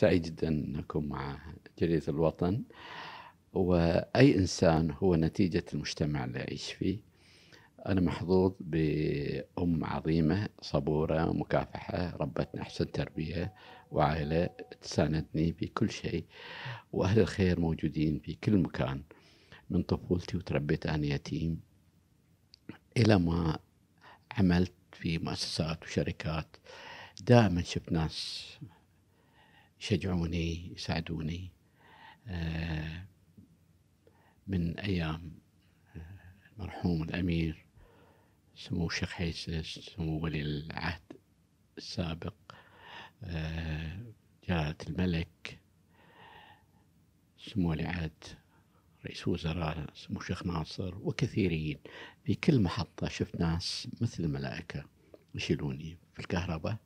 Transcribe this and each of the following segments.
سعيد جدا أنكم مع جريدة الوطن وأي إنسان هو نتيجة المجتمع اللي أعيش فيه أنا محظوظ بأم عظيمة صبورة مكافحة ربتنا أحسن تربية وعائلة تساندني في كل شيء وأهل الخير موجودين في كل مكان من طفولتي وتربيت أنا يتيم إلى ما عملت في مؤسسات وشركات دائما شفت ناس يشجعوني يساعدوني آه، من أيام المرحوم آه، الأمير سمو الشيخ حيسس سمو ولي العهد السابق آه، جلالة الملك سمو ولي عهد رئيس وزراء سمو الشيخ ناصر وكثيرين في كل محطة شفت ناس مثل الملائكة يشيلوني في الكهرباء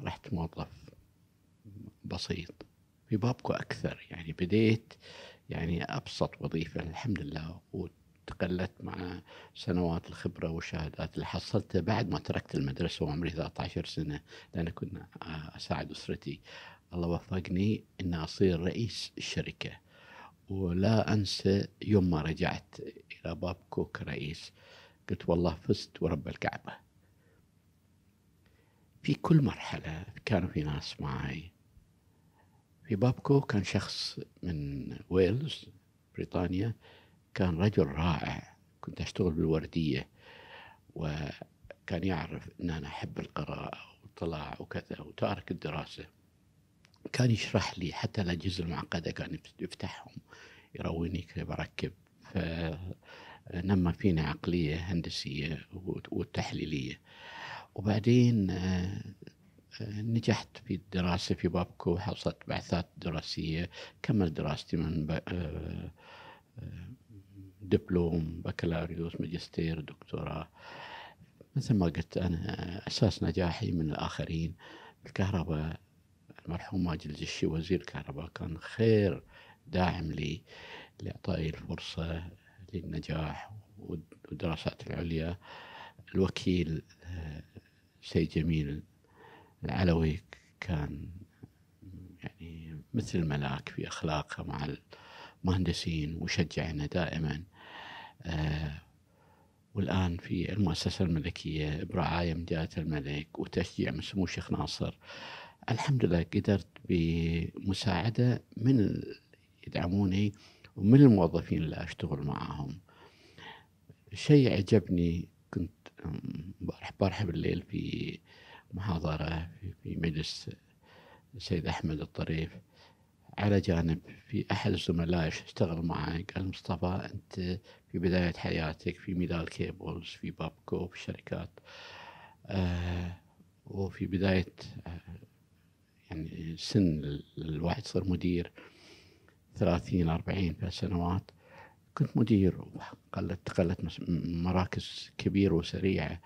رحت موظف بسيط في بابكو أكثر يعني بديت يعني أبسط وظيفة الحمد لله وتقلت مع سنوات الخبرة والشهادات اللي حصلتها بعد ما تركت المدرسة وعمري 13 سنة لأن كنت أساعد أسرتي الله وفقني أن أصير رئيس الشركة ولا أنسى يوم ما رجعت إلى بابكو كرئيس قلت والله فزت ورب الكعبة في كل مرحلة كانوا في ناس معي في بابكو كان شخص من ويلز بريطانيا كان رجل رائع كنت أشتغل بالوردية وكان يعرف أن أنا أحب القراءة وطلع وكذا وتارك الدراسة كان يشرح لي حتى الأجهزة المعقدة كان يفتحهم يرويني كيف أركب فنما فينا عقلية هندسية والتحليلية وبعدين آه، نجحت في الدراسة في بابكو وحصلت بعثات دراسية كملت دراستي من آه، آه، دبلوم بكالوريوس ماجستير دكتوراه مثل ما قلت أنا أساس نجاحي من الآخرين الكهرباء المرحوم ماجد الجشي وزير الكهرباء كان خير داعم لي لإعطائي الفرصة للنجاح والدراسات العليا الوكيل آه، سيد جميل العلوي كان يعني مثل الملاك في أخلاقه مع المهندسين وشجعنا دائما آه، والآن في المؤسسة الملكية برعاية من جهة الملك وتشجيع من سمو الشيخ ناصر الحمد لله قدرت بمساعدة من يدعموني ومن الموظفين اللي أشتغل معاهم شيء عجبني كنت برحب بالليل في محاضرة في مجلس السيد أحمد الطريف على جانب في أحد الزملاء اشتغل معي قال مصطفى أنت في بداية حياتك في ميدال كيبلز في بابكو في شركات آه، وفي بداية آه، يعني سن الواحد يصير مدير ثلاثين أربعين سنوات كنت مدير وقلت تقلت مراكز كبيرة وسريعة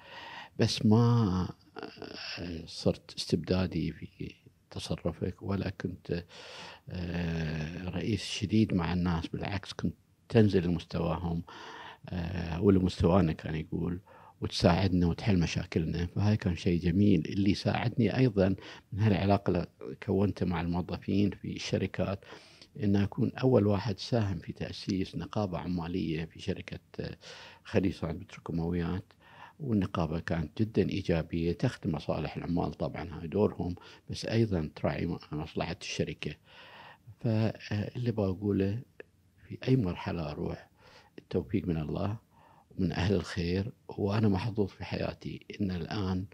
بس ما صرت استبدادي في تصرفك ولا كنت آه، رئيس شديد مع الناس بالعكس كنت تنزل لمستواهم آه، ولمستوانا كان يقول وتساعدنا وتحل مشاكلنا فهذا كان شيء جميل اللي ساعدني ايضا من هالعلاقه اللي كونتها مع الموظفين في الشركات ان اكون اول واحد ساهم في تاسيس نقابه عماليه في شركه آه، خليج صناعه البتروكيماويات والنقابة كانت جدا إيجابية تخدم مصالح العمال طبعا هاي دورهم بس أيضا تراعي مصلحة الشركة فاللي بقوله في أي مرحلة أروح التوفيق من الله ومن أهل الخير وأنا محظوظ في حياتي إن الآن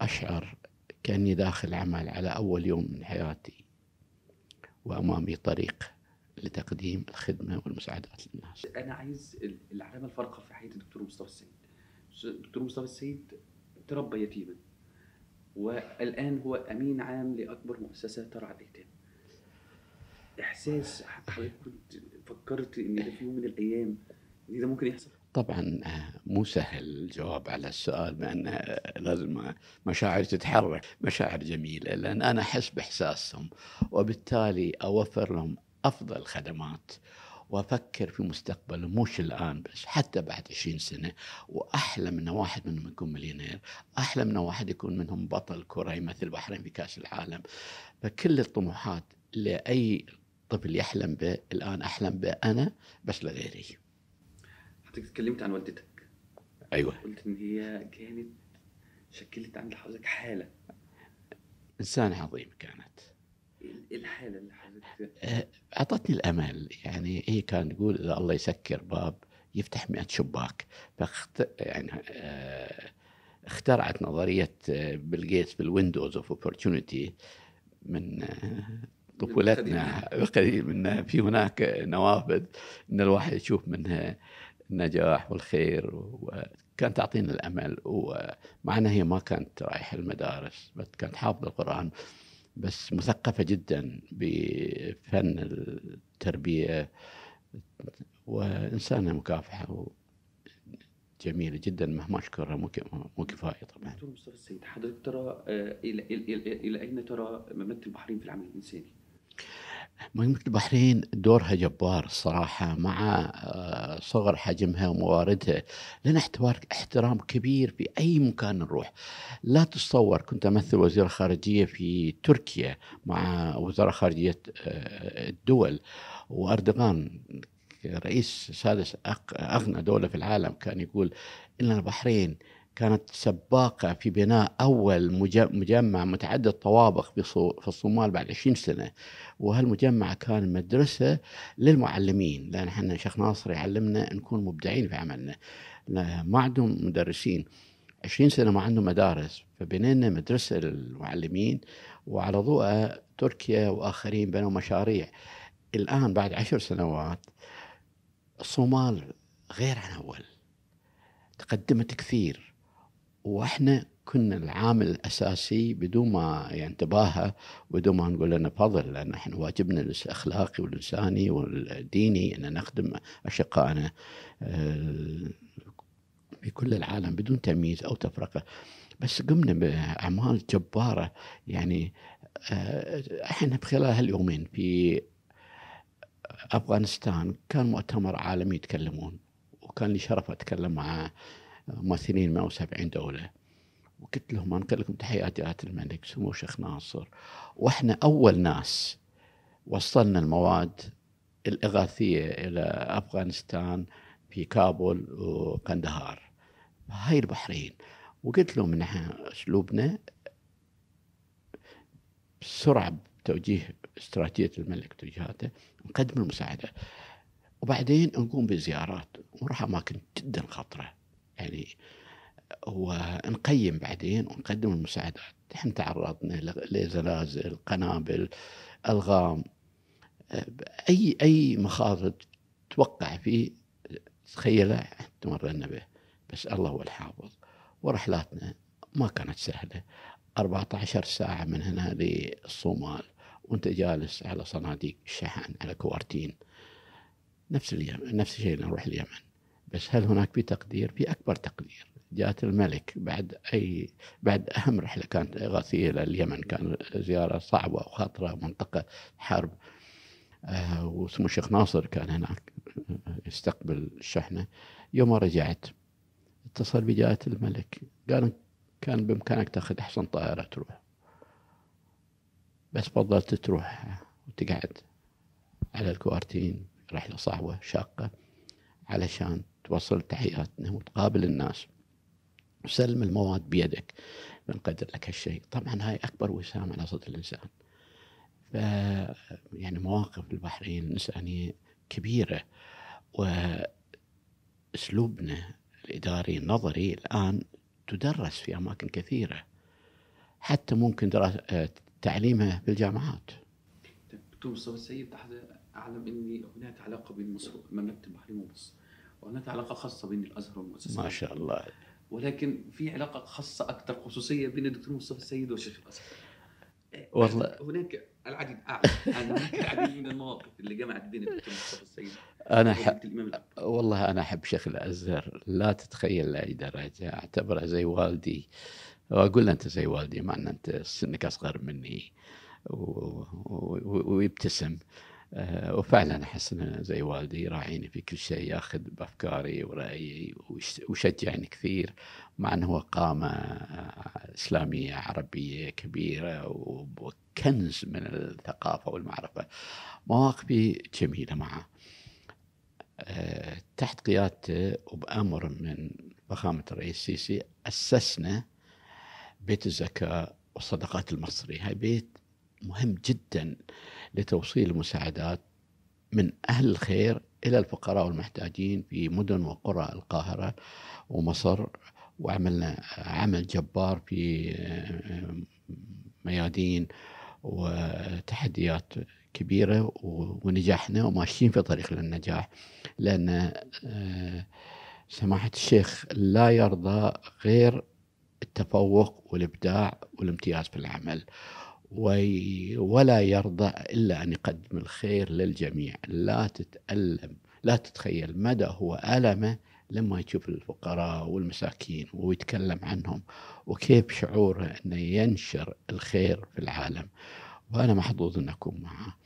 أشعر كأني داخل عمل على أول يوم من حياتي وأمامي طريق لتقديم الخدمة والمساعدات للناس أنا عايز العلامة الفارقة في حياة الدكتور مصطفى السيد دكتور مصطفى السيد تربى يتيما والان هو امين عام لاكبر مؤسسه ترعى الايتام احساس حضرتك كنت فكرت ان ده في يوم من الايام ان ده ممكن يحصل طبعا آه، مو سهل الجواب على السؤال بان آه، لازم مشاعر تتحرك مشاعر جميله لان انا احس باحساسهم وبالتالي اوفر لهم افضل خدمات وافكر في مستقبله مش الان بس حتى بعد 20 سنه واحلم ان واحد منهم يكون مليونير، احلم ان واحد يكون منهم بطل كره يمثل البحرين في كاس العالم. فكل الطموحات لاي طفل يحلم به الان احلم به انا بس لغيري. حضرتك تكلمت عن والدتك. ايوه. قلت ان هي كانت شكلت عند حضرتك حاله. انسان عظيم كانت. ايه الحاله اللي حضرتك آه، اعطتني الامل يعني هي كانت تقول اذا الله يسكر باب يفتح 100 شباك فاخت يعني آه، اخترعت نظريه بيل جيتس بالويندوز اوف اوبورتونيتي من طفولتنا قريب منها في هناك نوافذ ان الواحد يشوف منها النجاح والخير وكانت تعطينا الامل ومع انها هي ما كانت رايحه المدارس بس كانت حافظه القران بس مثقفة جدا بفن التربية وإنسانة مكافحة جميله جدا مهما اشكرها مو كفايه طبعا. دكتور مصطفى السيد حضرتك ترى آه، الى الى اين ترى ممثل البحرين في العمل الانساني؟ مملكة البحرين دورها جبار الصراحة مع آه، صغر حجمها ومواردها لنا احترام كبير في أي مكان نروح لا تتصور كنت أمثل وزير الخارجية في تركيا مع وزارة خارجية آه، الدول وأردوغان رئيس سادس أغنى دولة في العالم كان يقول إن البحرين كانت سباقة في بناء أول مجمع متعدد طوابق في الصومال بعد 20 سنة وهالمجمع كان مدرسة للمعلمين لأن احنا شيخ ناصر يعلمنا نكون مبدعين في عملنا ما عندهم مدرسين 20 سنة ما عندهم مدارس فبنينا مدرسة للمعلمين وعلى ضوء تركيا وآخرين بنوا مشاريع الآن بعد عشر سنوات الصومال غير عن أول تقدمت كثير واحنا كنا العامل الاساسي بدون ما ينتباهها بدون ما نقول لنا فضل لان احنا واجبنا الاخلاقي والانساني والديني ان نخدم اشقائنا آه، في كل العالم بدون تمييز او تفرقه بس قمنا باعمال جباره يعني آه، احنا بخلال هاليومين في افغانستان كان مؤتمر عالمي يتكلمون وكان لي شرف اتكلم مع ممثلين 170 دولة وقلت لهم أنقل لكم تحياتي الملك سمو الشيخ ناصر وإحنا أول ناس وصلنا المواد الإغاثية إلى أفغانستان في كابول وقندهار هاي البحرين وقلت لهم إن أسلوبنا بسرعة توجيه استراتيجية الملك توجيهاته نقدم المساعدة وبعدين نقوم بزيارات ونروح أماكن جدا خطرة يعني ونقيم بعدين ونقدم المساعدات احنا تعرضنا لزلازل قنابل الغام اي اي مخاطر توقع فيه تخيله تمرنا به بس الله هو الحافظ ورحلاتنا ما كانت سهله 14 ساعه من هنا للصومال وانت جالس على صناديق الشحن على كوارتين نفس اليمن نفس الشيء نروح اليمن بس هل هناك في تقدير؟ في أكبر تقدير جاءت الملك بعد أي بعد أهم رحلة كانت إغاثية إلى اليمن كان زيارة صعبة وخطرة منطقة حرب آه وسمو الشيخ ناصر كان هناك آه، يستقبل الشحنة يوم رجعت اتصل بجاءة الملك قال كان بإمكانك تاخذ أحسن طائرة تروح بس فضلت تروح وتقعد على الكوارتين رحلة صعبة شاقة علشان توصل تحياتنا وتقابل الناس وسلم المواد بيدك بنقدر لك هالشيء طبعا هاي أكبر وسام على صدر الإنسان ف يعني مواقف البحرين الإنسانية كبيرة وأسلوبنا الإداري النظري الآن تدرس في أماكن كثيرة حتى ممكن دراسة تعليمها في الجامعات طيب، دكتور مصطفى السيد أحد أعلم أن هناك علاقة بين مصر مملكه البحرين ومصر وهناك علاقه خاصه بين الازهر والمؤسسه ما شاء الله ولكن في علاقه خاصه اكثر خصوصيه بين الدكتور مصطفى السيد والشيخ الازهر والله أه، هناك العديد هناك العديد من المواقف اللي جمعت بين الدكتور مصطفى السيد انا احب والله انا احب شيخ الازهر لا تتخيل لاي درجه اعتبره زي والدي واقول له انت زي والدي مع ان انت سنك اصغر مني و... و... ويبتسم آه، وفعلا احس انه زي والدي راعيني في كل شيء ياخذ بافكاري ورايي وشجعني كثير مع انه هو قامه آه، اسلاميه عربيه كبيره وكنز من الثقافه والمعرفه مواقفي جميله معه آه، تحت قيادته وبامر من فخامه الرئيس السيسي اسسنا بيت الزكاه والصدقات المصري هاي بيت مهم جدا لتوصيل المساعدات من أهل الخير إلى الفقراء والمحتاجين في مدن وقرى القاهرة ومصر وعملنا عمل جبار في آه، ميادين وتحديات كبيرة ونجحنا وماشيين في طريق للنجاح لأن آه، سماحة الشيخ لا يرضى غير التفوق والإبداع والامتياز في العمل ولا يرضى إلا أن يقدم الخير للجميع لا تتألم لا تتخيل مدى هو ألمه لما يشوف الفقراء والمساكين ويتكلم عنهم وكيف شعوره أنه ينشر الخير في العالم وأنا محظوظ أن أكون معه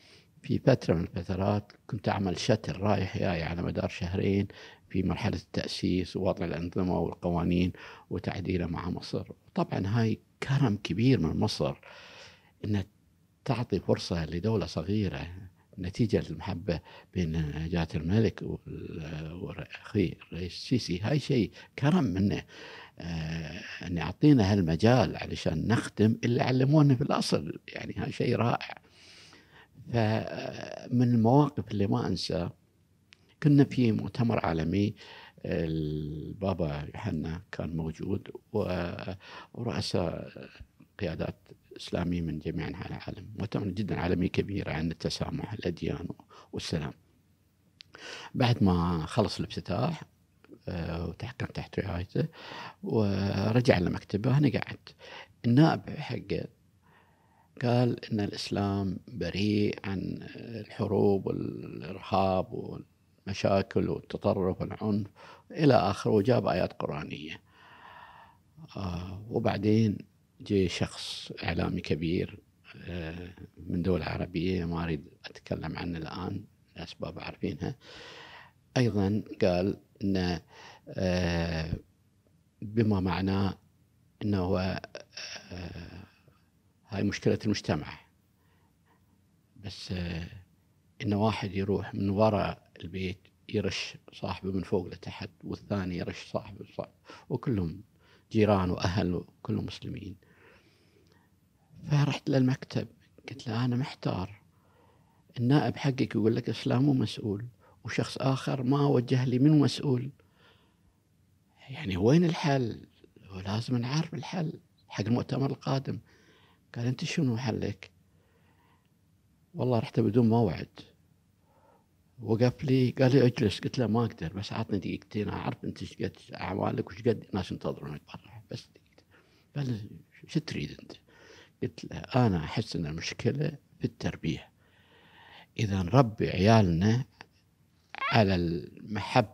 في فترة من الفترات كنت أعمل شتل رايح جاي على مدار شهرين في مرحلة التأسيس ووضع الأنظمة والقوانين وتعديلها مع مصر طبعا هاي كرم كبير من مصر أن تعطي فرصة لدولة صغيرة نتيجة المحبة بين جاه الملك وأخي الرئيس السيسي هاي شيء كرم منه آه، أن يعطينا هالمجال علشان نخدم اللي علمونا في الأصل يعني هاي شيء رائع فمن آه، المواقف اللي ما أنساه كنا في مؤتمر عالمي البابا يوحنا كان موجود ورؤساء آه، قيادات إسلامية من جميع أنحاء العالم مؤتمر جدا عالمي كبير عن التسامح الأديان والسلام بعد ما خلص الافتتاح آه، وتحكم تحت رعايته ورجع لمكتبه أنا قعدت النائب حقه قال ان الاسلام بريء عن الحروب والارهاب والمشاكل والتطرف والعنف الى اخره وجاب ايات قرانيه آه، وبعدين جي شخص إعلامي كبير آه، من دول عربية ما أريد أتكلم عنه الآن لأسباب عارفينها أيضا قال أن آه، بما معناه أنه هو آه، هاي مشكلة المجتمع بس أن واحد يروح من وراء البيت يرش صاحبه من فوق لتحت والثاني يرش صاحبه صاحب وكلهم جيران وأهل وكلهم مسلمين فرحت للمكتب قلت له أنا محتار النائب حقك يقول لك اسلام مو مسؤول وشخص اخر ما وجه لي من مسؤول يعني وين الحل؟ ولازم نعرف الحل حق المؤتمر القادم قال انت شنو حلك؟ والله رحت بدون موعد وقف لي قال لي اجلس قلت له ما اقدر بس عطني دقيقتين اعرف انت ايش قد اعمالك وايش قد ناس ينتظرونك برا بس دقيقتين قال شو تريد انت؟ قلت له أنا أحس أن المشكلة في التربية إذا نربي عيالنا على المحبة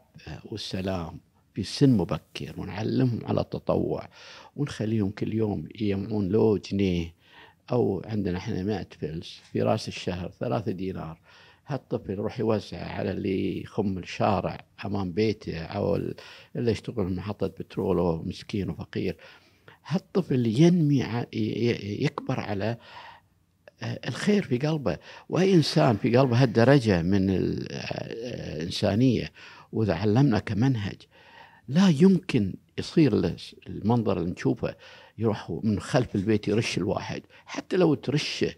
والسلام في سن مبكر ونعلمهم على التطوع ونخليهم كل يوم يجمعون لو جنيه أو عندنا احنا 100 فلس في راس الشهر ثلاثة دينار هالطفل يروح يوزع على اللي يخم الشارع امام بيته او اللي يشتغل محطه بترول ومسكين وفقير هالطفل ينمي يكبر على آه، الخير في قلبه واي انسان في قلبه هالدرجه من آه، الانسانيه واذا علمنا كمنهج لا يمكن يصير المنظر اللي نشوفه يروح من خلف البيت يرش الواحد حتى لو ترشه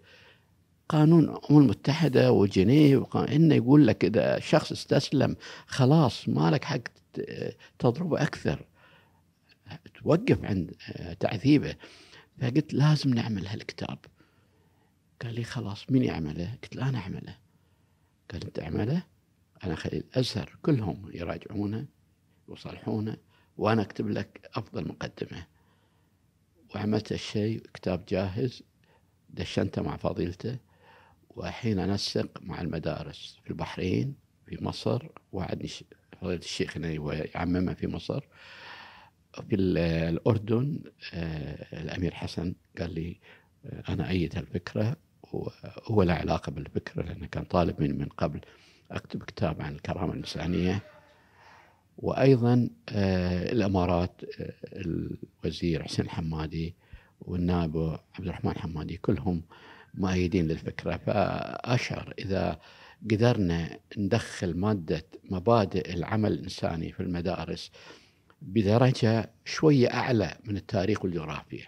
قانون الامم المتحده وجنيف انه يقول لك اذا شخص استسلم خلاص ما لك حق تضربه اكثر توقف عند آه، تعذيبه فقلت لازم نعمل هالكتاب قال لي خلاص مين يعمله؟ قلت له انا اعمله قال انت اعمله انا اخلي الازهر كلهم يراجعونه ويصلحونه وانا اكتب لك افضل مقدمه وعملت الشيء كتاب جاهز دشنته مع فضيلته والحين انسق مع المدارس في البحرين في مصر وعدني فضيله الشيخ انه يعممه في مصر في الأردن آه، الأمير حسن قال لي آه، أنا أيد الفكرة وهو لا علاقة بالفكرة لأنه كان طالب مني من قبل أكتب كتاب عن الكرامة الإنسانية وأيضا آه، الإمارات الوزير حسين حمادي والنائب عبد الرحمن حمادي كلهم مؤيدين للفكرة فأشعر إذا قدرنا ندخل مادة مبادئ العمل الإنساني في المدارس بدرجة شوية أعلى من التاريخ والجغرافيا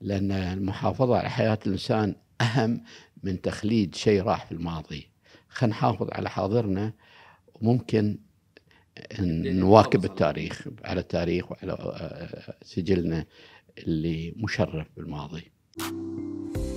لأن المحافظة على حياة الإنسان أهم من تخليد شيء راح في الماضي خلينا نحافظ على حاضرنا وممكن نواكب التاريخ على التاريخ وعلى آه، آه، سجلنا اللي مشرف بالماضي